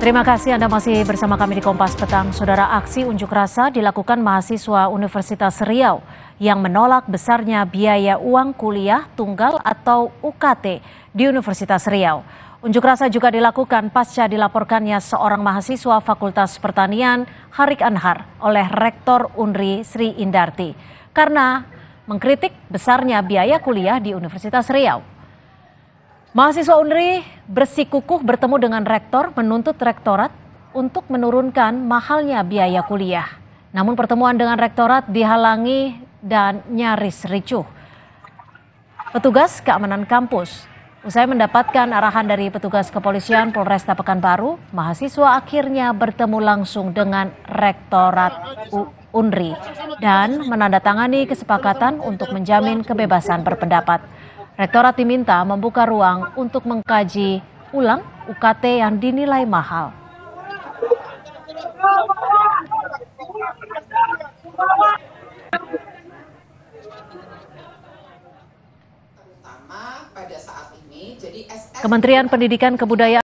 Terima kasih Anda masih bersama kami di Kompas Petang. Saudara aksi unjuk rasa dilakukan mahasiswa Universitas Riau yang menolak besarnya biaya uang kuliah tunggal atau UKT di Universitas Riau. Unjuk rasa juga dilakukan pasca dilaporkannya seorang mahasiswa Fakultas Pertanian Harik Anhar oleh Rektor Unri Sri Indarti karena mengkritik besarnya biaya kuliah di Universitas Riau. Mahasiswa UNRI bersikukuh bertemu dengan rektor menuntut rektorat untuk menurunkan mahalnya biaya kuliah. Namun pertemuan dengan rektorat dihalangi dan nyaris ricuh. Petugas keamanan kampus Usai mendapatkan arahan dari petugas kepolisian Polresta Pekanbaru, mahasiswa akhirnya bertemu langsung dengan Rektorat U UNRI dan menandatangani kesepakatan untuk menjamin kebebasan berpendapat. Rektorat diminta membuka ruang untuk mengkaji ulang UKT yang dinilai mahal. Kementerian Pendidikan Kebudayaan